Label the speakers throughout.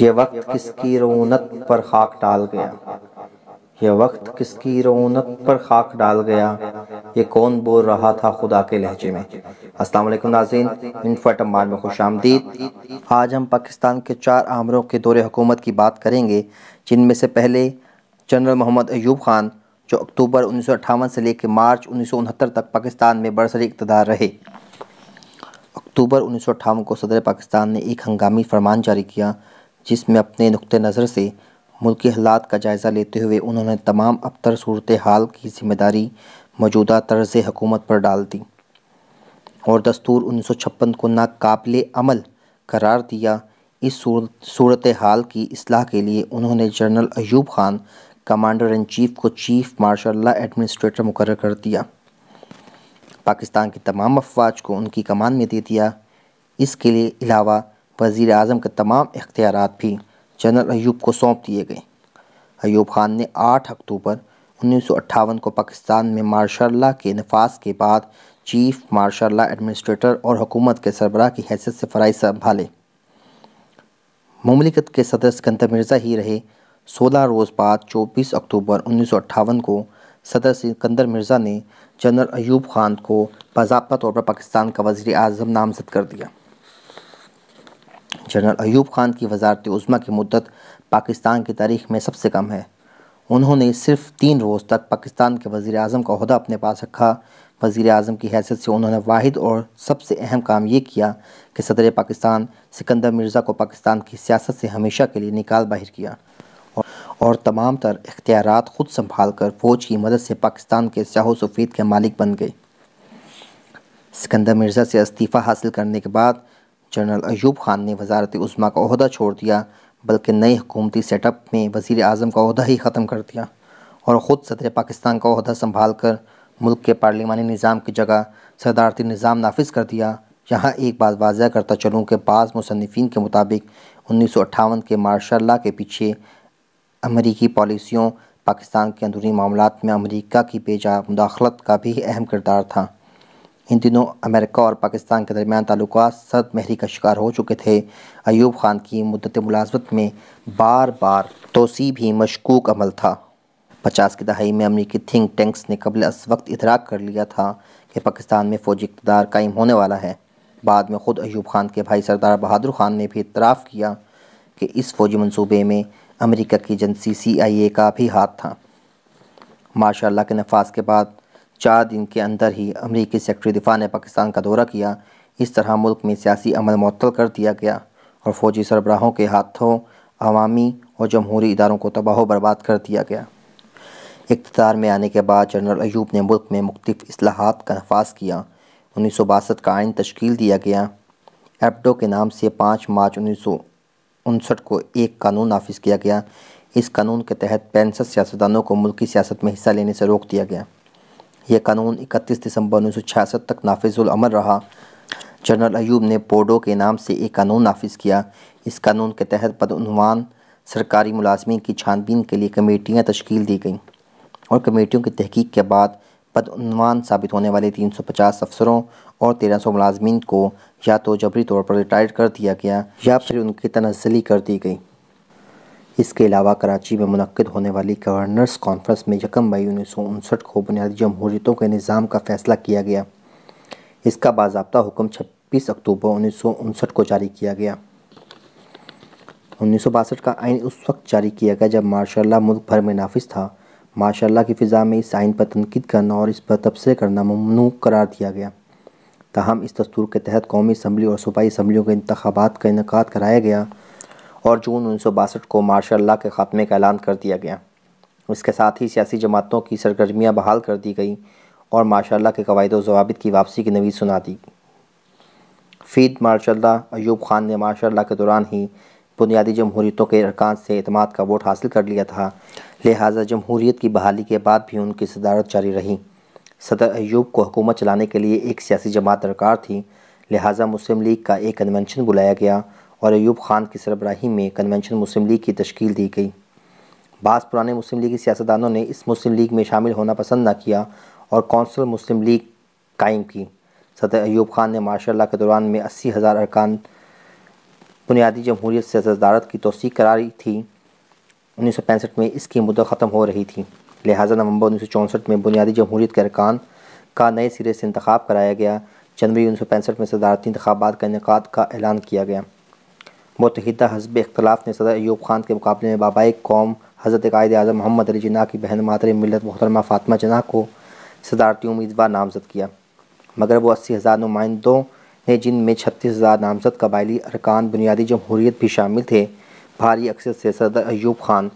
Speaker 1: ये वक्त किसकी रौनक पर खाक डाल गया ये वक्त किसकी रौनक पर खाक डाल गया ये कौन बोल रहा था खुदा के लहजे में अस्सलाम वालेकुम नाजीन इनफट में खुश आमदीद आज हम पाकिस्तान के चार आमरों के दौरे हुकूमत की बात करेंगे जिनमें से पहले जनरल मोहम्मद अयूब ख़ान जो अक्टूबर उन्नीस से लेकर मार्च उन्नीस तक पाकिस्तान में बरसरी इकतदार रहे अक्टूबर उन्नीस को सदर पाकिस्तान ने एक हंगामी फरमान जारी किया जिसमें अपने नुक़ नज़र से मुल्क हालात का जायज़ा लेते हुए उन्होंने तमाम अबतर सूरत हाल की जिम्मेदारी मौजूदा तर्ज़ हुकूमत पर डाल दी और दस्तूर उन्नीस सौ छप्पन को नाकबिल अमल करार दिया इस सूरत हाल की असलाह के लिए उन्होंने general Ayub Khan commander in chief को चीफ मार्शल एडमिनिस्ट्रेटर मुकर कर दिया पाकिस्तान की तमाम अफवाज को उनकी कमान में दे दिया इसके लिए अलावा वज़ी अजम के तमाम इख्तियार भी जनरल अयूब को सौंप दिए गए अयूब ख़ान ने आठ अक्टूबर उन्नीस सौ अट्ठावन को पाकिस्तान में मार्शाला के नफाज के बाद चीफ मार्शाला एडमिनिस्ट्रेटर और हुकूमत के सरबराह की हैसियत से फ़राइज संभाले ममलिकत के सदर सिकंदर मिर्ज़ा ही रहे सोलह रोज़ बाद चौबीस अक्टूबर उन्नीस सौ अट्ठावन को सदर सिकंदर मिर्ज़ा ने जनरल अयूब ख़ान को बाबा तौर पर पाकिस्तान का वज़ी अजम नामजद कर दिया जनरल अयूब खान की वजारत उज़मा की मदत पाकिस्तान की तारीख में सबसे कम है उन्होंने सिर्फ तीन रोज़ तक पाकिस्तान के वज़ी अजम का अहदा अपने पास रखा वज़ी अजम की हैसियत से उन्होंने वाद और सबसे अहम काम ये किया कि सदर पाकिस्तान सिकंदर मिर्ज़ा को पाकिस्तान की सियासत से हमेशा के लिए निकाल बाहर किया और, और तमाम तर इख्तियार ख़ुद संभाल कर फ़ौज की मदद से पाकिस्तान के स्याह सफ़ीद के मालिक बन गए सिकंदर मिर्ज़ा से इस्तीफ़ा हासिल करने के बाद जनरल अयूब खान ने वजारत उज़मा का अहदा छोड़ दिया बल्कि नए हुकूमती सेटअप में वज़ी अजम का अहदा ही ख़त्म कर दिया और ख़ुद सदर पाकिस्तान का अहदा संभाल कर मुल्क के पार्लिमानी निज़ाम की जगह सदारती निज़ाम नाफिज कर दिया यहाँ एक बात वाजह करता चलूँ कि बाज़ मुसनफिन के मुताबिक उन्नीस सौ अट्ठावन के मार्शल के पीछे अमरीकी पॉलिसियों पाकिस्तान के अंदरूनी मामलों में अमरीका की बेजा मुदाखलत का भी अहम किरदार था इन दिनों अमेरिका और पाकिस्तान के दरमियान ताल्लुक सर्द महरी का शिकार हो चुके थे अयूब खान की मदत मुलाजमत में बार बार तोसी भी मशकूक अमल था पचास की दहाई में अमरीकी थिंक टैंक्स ने कबल अस वक्त इतराक कर लिया था कि पाकिस्तान में फ़ौजी इकतदार कायम होने वाला है बाद में ख़ुद अयूब खान के भाई सरदार बहादुर खान ने भी इतराफ़ किया कि इस फौजी मनसूबे में अमेरिका की एजेंसी सी आई ए का भी हाथ था माशाला के नफाज के बाद चार दिन के अंदर ही अमरीकी सेक्रेटरी दिफा ने पाकिस्तान का दौरा किया इस तरह मुल्क में सियासी अमल मअतल कर दिया गया और फौजी सरबराहों के हाथों अवामी और जमहूरी इदारों को तबाह बर्बाद कर दिया गया इकतदार में आने के बाद जनरल अयूब ने मुल्क में मुख्तफ असलाहत का नफाज किया उन्नीस सौ बासठ का आइन तश्कील दिया गया एप्टो के नाम से पाँच मार्च उन्नीस सौ उनसठ को एक कानून नाफिज किया गया इस कानून के तहत पैंसठ सियासतदानों को मुल्की सियासत में हिस्सा लेने से रोक दिया गया यह कानून 31 दिसंबर उन्नीस तक नाफिजुलमल रहा जनरल अयूब ने पोडो के नाम से एक कानून नाफिज किया इस कानून के तहत पदनवान सरकारी मुलाजमी की छानबीन के लिए कमेटियाँ तश्ील दी गईं और कमेटियों की तहकीक के बाद बदनवान साबित होने वाले 350 अफसरों और 1300 मुलाजमीन को या तो जबरी तौर पर रिटायर कर दिया गया या फिर उनकी तनजली कर दी गई इसके अलावा कराची में मनद होने वाली गवर्नर्स कॉन्फ्रेंस में यकम मई उन्नीस सौ उनसठ को बुनियादी जमहूरीतों के निज़ाम का फैसला किया गया इसका बाबा हुक्म छब्बीस अक्टूबर उन्नीस सौ उनसठ को जारी किया गया उन्नीस सौ बासठ का आइन उस वक्त जारी किया गया जब माशाला मुल्क भर में नाफिस था माशाला की फ़िज़ा में इस आइन पर तनकीद करना और इस पर तबसे करना ममनू करार दिया गया तहम इस दस्तूर के तहत कौमी असम्बली और सूबाई असम्बलियों के इंतबात का इनका कराया गया और जून उन्नीस को मार्शल ला के ख़ात्मे का ऐलान कर दिया गया इसके साथ ही सियासी जमातों की सरगर्मियाँ बहाल कर दी गई और माशाला के कवायद जवाब की वापसी की नवीद सुना दी फीद माशा अयूब खान ने माशा के दौरान ही बुनियादी जमहूरीतों के अरकान से अतमाद का वोट हासिल कर लिया था लिहाजा जमहूरीत की बहाली के बाद भी उनकी सदारत जारी रही सदर अयूब को हुकूमत चलाने के लिए एक सियासी जमात दरकार थी लिहाजा मुस्लिम लीग का एक कन्वेंशन बुलाया गया और एयूब खान की सरबराही में कन्वेंशन मुस्लिम लीग की तश्ील दी गई बास पुराने मुस्लिम लीग के सियासतदानों ने इस मुस्लिम लीग में शामिल होना पसंद ना किया और कौंसल मुस्लिम लीग कायम की सदर ऐब खान ने मार्शल के दौरान में अस्सी हज़ार अरकान बुनियादी जमहूरियत से सदारत की तोसी करारी थी उन्नीस सौ पैंसठ में इसकी मुद्दत ख़त्म हो रही थी लिहाजा नवंबर उन्नीस सौ चौंसठ में बुनियादी जमहूरीत के अरकान का नए सिरे से इंतखब कराया गया जनवरी उन्नीस सौ पैंसठ में सदारती इंतबात का इनका का ऐलान किया गया मुतहदा हजब इख्तलाफ ने सदर ऐब खान के मुकाबले में बाबाई कौम हज़रत कायद अजम मोहम्मद अली जना की बहन मातरे मिलत मोहतरमा फ़ातमा जना को सदारती उम्मीदवार नामजद किया मगर वो अस्सी हज़ार नुमाइंदों ने जिनमें छत्तीस हज़ार नामजद कबायली अरकान बुनियादी जमहूरीत भी शामिल थे भारी अक्सर से सदर ऐब खान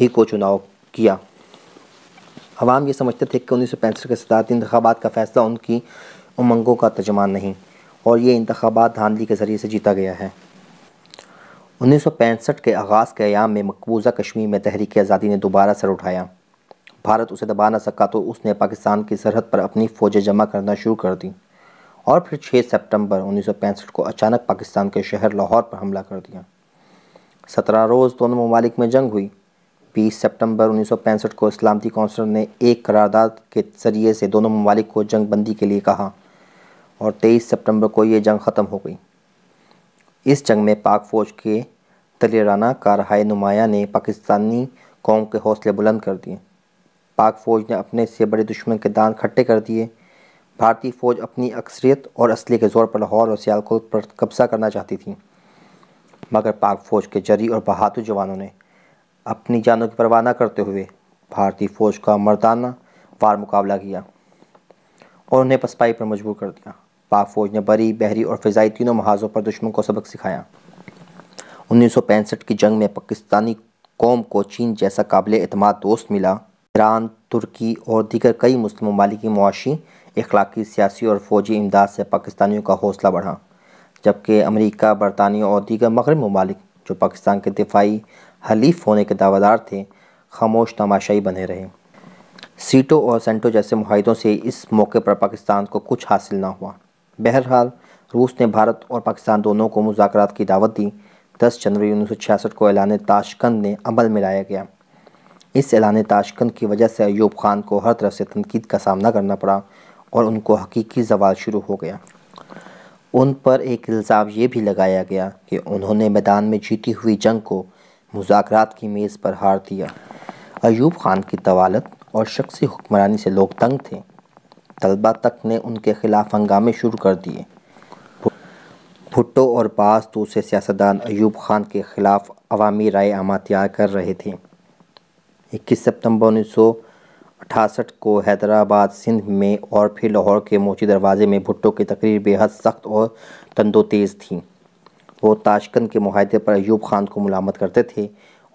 Speaker 1: ही को चुनाव किया अवाम ये समझते थे कि उन्नीस सौ पैंसठ के सदारती इंतबात का फ़ैसला उनकी उमंगों का तर्जमान नहीं और ये इंतबात धांधली के ज़रिए से जीता गया है उन्नीस के आगाज़ के अयाम में मकबूजा कश्मीर में तहरीक आज़ादी ने दोबारा सर उठाया भारत उसे दबा ना सका तो उसने पाकिस्तान की सरहद पर अपनी फ़ौजें जमा करना शुरू कर दी और फिर 6 सितंबर 1965 को अचानक पाकिस्तान के शहर लाहौर पर हमला कर दिया सत्रह रोज़ दोनों ममालिक में जंग हुई 20 सितंबर 1965 को इस्लामती कौंसल ने एक करारदाद के ज़रिए से दोनों ममालिक को जंग बंदी के लिए कहा और 23 सितंबर को ये जंग ख़त्म हो गई इस जंग में पाक फ़ौज के तलेराना कारहाय नुमाया ने पाकिस्तानी कौम के हौसले बुलंद कर दिए पाक फ़ौज ने अपने से बड़े दुश्मन के दान खट्टे कर दिए भारतीय फ़ौज अपनी अक्सरियत और असले के ज़ोर पर लाहौर और सियालकोट पर कब्ज़ा करना चाहती थी मगर पाक फ़ौज के जरी और बहादुर जवानों ने अपनी जानों की परवाह न करते हुए भारतीय फ़ौज का मर्दाना वार मुकाबला किया और उन्हें पसपाई पर मजबूर कर दिया पाक फौज ने बरी बहरी और फ़िज़ाई तीनों महाजों पर दुश्मन को सबक सिखाया उन्नीस सौ पैंसठ की जंग में पाकिस्तानी कौम को चीन जैसा काबिल अतमाद दोस्त मिला ईरान तुर्की और दीगर कई मुस्लिम ममालिक मुआशी इखलाकी सियासी और फौजी इमदाद से पाकिस्तानियों का हौसला बढ़ा जबकि अमरीका बरतानिया और दीगर मगरब ममालिक जो पाकिस्तान के दिफाई हलीफ होने के दावादार थे खामोश तमाशाई बने रहे सीटो और सेंटो जैसे माहिदों से इस मौके पर पाकिस्तान को कुछ हासिल ना हुआ बहरहाल रूस ने भारत और पाकिस्तान दोनों को मुजाकर की दावत दी 10 जनवरी उन्नीस को ऐलान ताशकंद ने अमल में लाया गया इस ऐलान ताशकंद की वजह से अयूब खान को हर तरफ से तनकीद का सामना करना पड़ा और उनको हकीकी जवाल शुरू हो गया उन पर एक इल्ज़ाम ये भी लगाया गया कि उन्होंने मैदान में जीती हुई जंग को मुजाकर की मेज़ पर हार दिया अयूब खान की तवालत और शख्सी हुक्मरानी से लोग तंग थे तलबा तक ने उनके खिलाफ हंगामे शुरू कर दिए भुट्टो और बास दूसरे सियासतदान अयूब खान के खिलाफ अवामी राय आम तैयार कर रहे थे 21 सितंबर उन्नीस सौ अठासठ को हैदराबाद सिंध में और फिर लाहौर के मोची दरवाज़े में भुट्टो की तकरीर बेहद सख्त और तंदोतेज़ थी वो ताशकंद के माहदे पर अयूब खान को मलामत करते थे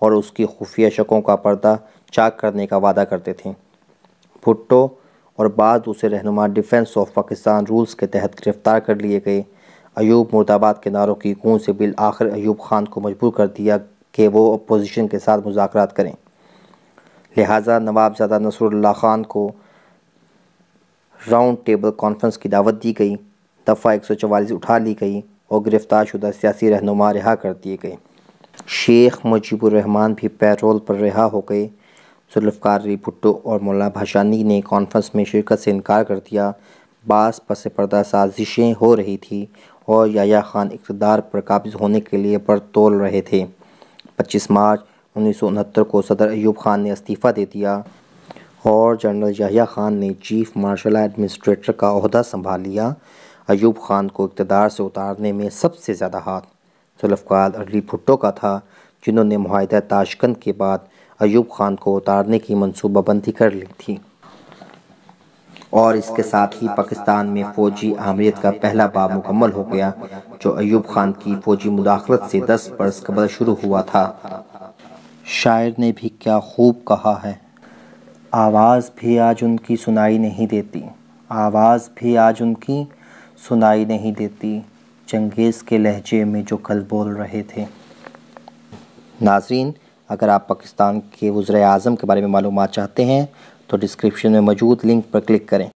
Speaker 1: और उसकी खुफिया शकों का पर्दा चाक करने का वादा करते थे भुट्टो और बाद उसे रहनुमा डिफेंस ऑफ पाकिस्तान रूल्स के तहत गिरफ्तार कर लिए गए अयूब मुर्दाबाद के नारों की गूंज से बिल आखिर अयूब खान को मजबूर कर दिया कि वो अपोजिशन के साथ मुजाकर करें लिहाजा नवाबजादा नसरुल्ला खान को राउंड टेबल कॉन्फ्रेंस की दावत दी गई दफ़ा एक सौ चवालीस उठा ली गई और गिरफ़्तार शुदा सियासी रहनुमा रिहा कर दिए गए शेख मुजीबुररहमान भी पैरोल पर रिहा हो गए जुल्फ़ार भुट्टो और मौलाना भाषानी ने कॉन्फ्रेंस में शिरकत से इनकार कर दिया बास पस पर्दा साजिशें हो रही थी और याया खान इकतदार पर काबिज होने के लिए पर तोल रहे थे 25 मार्च उन्नीस को सदर अयूब खान ने इस्तीफ़ा दे दिया और जनरल याहिया खान ने चीफ मार्शल एडमिनिस्ट्रेटर का अहदा संभाल लिया अयूब खान को इकतदार से उतारने में सबसे ज़्यादा हाथ जुल्फकार अली भुट्टो का था जिन्होंने माहदा ताशकंद के बाद अयूब खान को उतारने की मनसूबाबंदी कर ली थी और इसके साथ ही पाकिस्तान में फौजी आमरीत का पहला बाब मुकम्मल हो गया जो अयूब खान की फौजी मुदाखलत से दस बरस कबल शुरू हुआ था शायर ने भी क्या खूब कहा है आवाज़ भी आज उनकी सुनाई नहीं देती आवाज़ भी आज उनकी सुनाई नहीं देती चंगेज़ के लहजे में जो कल बोल रहे थे नाजरीन अगर आप पाकिस्तान के वज्र अज़म के बारे में मालूम चाहते हैं तो डिस्क्रिप्शन में मौजूद लिंक पर क्लिक करें